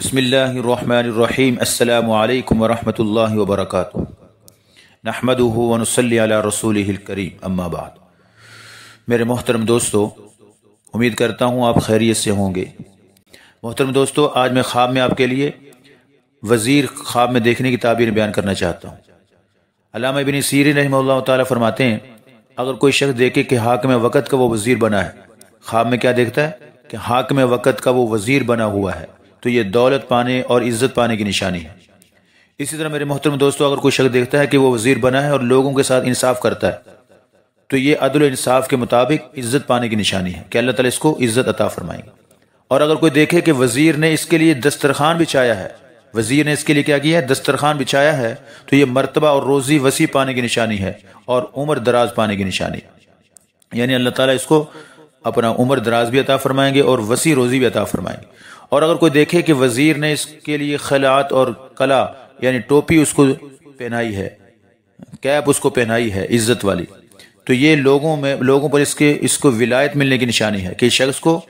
بسم اللہ الرحمن الرحیم السلام علیکم ورحمۃ اللہ وبرکاتہ نحمد رسول الکریم اما بعد میرے محترم دوستو امید کرتا ہوں آپ خیریت سے ہوں گے محترم دوستو آج میں خواب میں آپ کے لیے وزیر خواب میں دیکھنے کی تعبیر بیان کرنا چاہتا ہوں علامہ ابن سیرین رحمہ اللہ تعالیٰ فرماتے ہیں اگر کوئی شخص دیکھے کہ حاکم میں وقت کا وہ وزیر بنا ہے خواب میں کیا دیکھتا ہے کہ حاکم میں وقت کا وہ وزیر بنا ہوا ہے تو یہ دولت پانے اور عزت پانے کی نشانی ہے اسی طرح میرے محترم دوستو اگر کوئی شخص دیکھتا ہے کہ وہ وزیر بنا ہے اور لوگوں کے ساتھ انصاف کرتا ہے تو یہ عدل و انصاف کے مطابق عزت پانے کی نشانی ہے کہ اللہ تعالیٰ اس کو عزت عطا فرمائیں گے اور اگر کوئی دیکھے کہ وزیر نے اس کے لیے دسترخوان بچھایا ہے وزیر نے اس کے لیے کیا کیا ہے دسترخوان بچھایا ہے تو یہ مرتبہ اور روزی وسیع پانے کی نشانی ہے اور عمر دراز پانے کی نشانی یعنی اللہ تعالیٰ اس کو اپنا عمر دراز بھی عطا فرمائیں گے اور وسیع روزی بھی عطا فرمائیں گے اور اگر کوئی دیکھے کہ وزیر نے اس کے لیے خلاط اور کلا یعنی ٹوپی اس کو پہنائی ہے کیپ اس کو پہنائی ہے عزت والی تو یہ لوگوں میں لوگوں پر اس کے اس کو ولایت ملنے کی نشانی ہے کہ شخص کو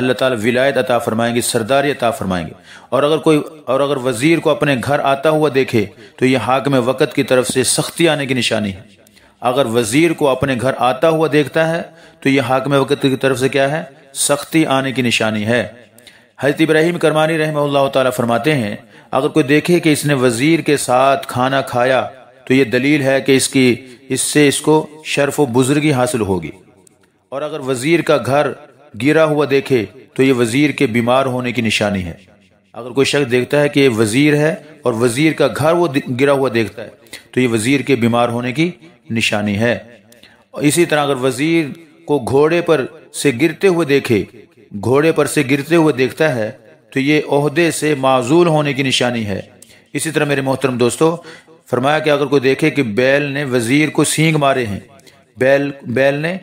اللہ تعالیٰ ولایت عطا فرمائیں گے سرداری عطا فرمائیں گے اور اگر کوئی اور اگر وزیر کو اپنے گھر آتا ہوا دیکھے تو یہ حاکم وقت کی طرف سے سختی آنے کی نشانی ہے اگر وزیر کو اپنے گھر آتا ہوا دیکھتا ہے تو یہ حاکم وقت کی طرف سے کیا ہے سختی آنے کی نشانی ہے حضرت ابراہیم کرمانی رحمہ اللہ تعالیٰ فرماتے ہیں اگر کوئی دیکھے کہ اس نے وزیر کے ساتھ کھانا کھایا تو یہ دلیل ہے کہ اس کی اس سے اس کو شرف و بزرگی حاصل ہوگی اور اگر وزیر کا گھر گرا ہوا دیکھے تو یہ وزیر کے بیمار ہونے کی نشانی ہے اگر کوئی شخص دیکھتا ہے کہ یہ وزیر ہے اور وزیر کا گھر وہ گرا ہوا دیکھتا ہے تو یہ وزیر کے بیمار ہونے کی نشانی ہے اسی طرح اگر وزیر کو گھوڑے پر سے گرتے ہوئے دیکھے گھوڑے پر سے گرتے ہوئے دیکھتا ہے تو یہ عہدے سے معذول ہونے کی نشانی ہے اسی طرح میرے محترم دوستو فرمایا کہ اگر کوئی دیکھے کہ بیل نے وزیر کو سینگ مارے ہیں بیل بیل نے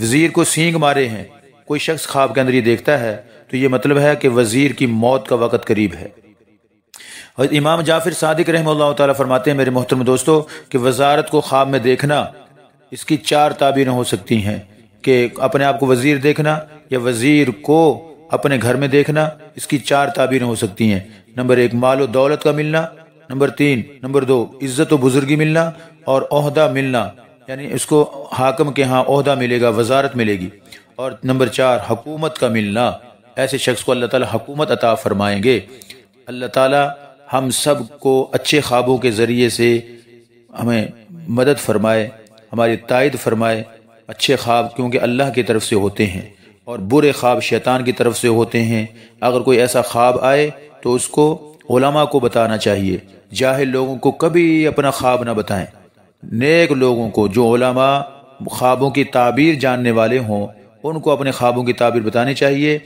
وزیر کو سینگ مارے ہیں کوئی شخص خواب کے اندر یہ دیکھتا ہے تو یہ مطلب ہے کہ وزیر کی موت کا وقت قریب ہے اور امام جعفر صادق رحمہ اللہ تعالیٰ فرماتے ہیں میرے محترم دوستو کہ وزارت کو خواب میں دیکھنا اس کی چار تعبیریں ہو سکتی ہیں کہ اپنے آپ کو وزیر دیکھنا یا وزیر کو اپنے گھر میں دیکھنا اس کی چار تعبیریں ہو سکتی ہیں نمبر ایک مال و دولت کا ملنا نمبر تین نمبر دو عزت و بزرگی ملنا اور عہدہ ملنا یعنی اس کو حاکم کے ہاں عہدہ ملے گا وزارت ملے گی اور نمبر چار حکومت کا ملنا ایسے شخص کو اللہ تعالیٰ حکومت عطا فرمائیں گے اللہ تعالیٰ ہم سب کو اچھے خوابوں کے ذریعے سے ہمیں مدد فرمائے ہماری تائید فرمائے اچھے خواب کیونکہ اللہ کی طرف سے ہوتے ہیں اور برے خواب شیطان کی طرف سے ہوتے ہیں اگر کوئی ایسا خواب آئے تو اس کو علماء کو بتانا چاہیے جاہل لوگوں کو کبھی اپنا خواب نہ بتائیں نیک لوگوں کو جو علماء خوابوں کی تعبیر جاننے والے ہوں ان کو اپنے خوابوں کی تعبیر بتانی چاہیے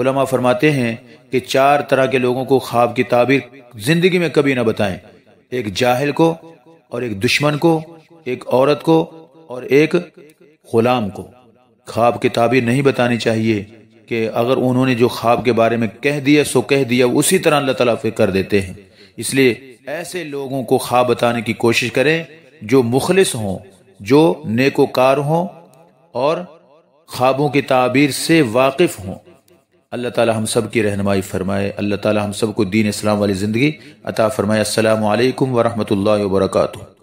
علماء فرماتے ہیں کہ چار طرح کے لوگوں کو خواب کی تعبیر زندگی میں کبھی نہ بتائیں ایک جاہل کو اور ایک دشمن کو ایک عورت کو اور ایک غلام کو خواب کی تعبیر نہیں بتانی چاہیے کہ اگر انہوں نے جو خواب کے بارے میں کہہ دیا سو کہہ دیا وہ اسی طرح اللہ تعالیٰ فکر کر دیتے ہیں اس لیے ایسے لوگوں کو خواب بتانے کی کوشش کریں جو مخلص ہوں جو نیک و کار ہوں اور خوابوں کی تعبیر سے واقف ہوں اللہ تعالیٰ ہم سب کی رہنمائی فرمائے اللہ تعالیٰ ہم سب کو دین اسلام والی زندگی عطا فرمائے السلام علیکم ورحمۃ اللہ وبرکاتہ